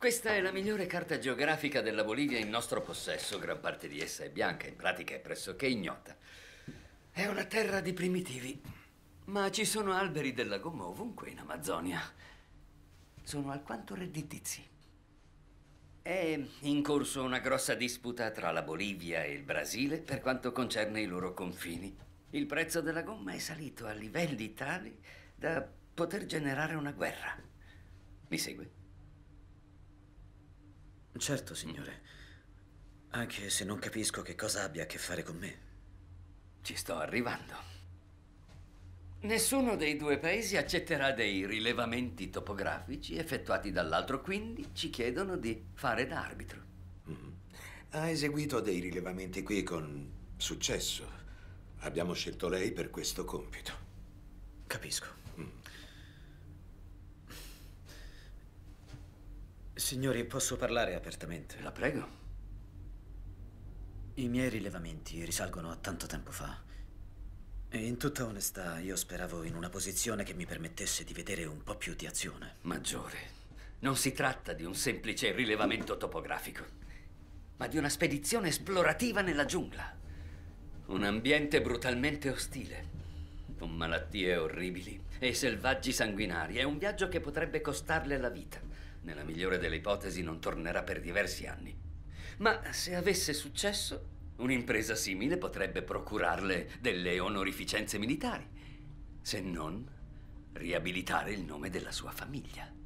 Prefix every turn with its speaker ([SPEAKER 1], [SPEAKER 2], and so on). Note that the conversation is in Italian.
[SPEAKER 1] Questa è la migliore carta geografica della Bolivia in nostro possesso. Gran parte di essa è bianca, in pratica è pressoché ignota. È una terra di primitivi, ma ci sono alberi della gomma ovunque in Amazzonia. Sono alquanto redditizi. È in corso una grossa disputa tra la Bolivia e il Brasile per quanto concerne i loro confini. Il prezzo della gomma è salito a livelli tali da poter generare una guerra. Mi segui?
[SPEAKER 2] Certo, signore. Anche se non capisco che cosa abbia a che fare con me. Ci sto arrivando.
[SPEAKER 1] Nessuno dei due paesi accetterà dei rilevamenti topografici effettuati dall'altro, quindi ci chiedono di fare da arbitro. Mm
[SPEAKER 2] Ha eseguito dei rilevamenti qui con successo. Abbiamo scelto lei per questo compito. Capisco. Signori, posso parlare apertamente? La prego. I miei rilevamenti risalgono a tanto tempo fa. E in tutta onestà io speravo in una posizione che mi permettesse di vedere un po' più di azione. Maggiore, non si tratta
[SPEAKER 1] di un semplice rilevamento topografico, ma di una spedizione esplorativa nella giungla. Un ambiente brutalmente ostile, con malattie orribili e selvaggi sanguinari. È un viaggio che potrebbe costarle la vita nella migliore delle ipotesi non tornerà per diversi anni. Ma se avesse successo, un'impresa simile potrebbe procurarle delle onorificenze militari, se non riabilitare il nome della sua famiglia.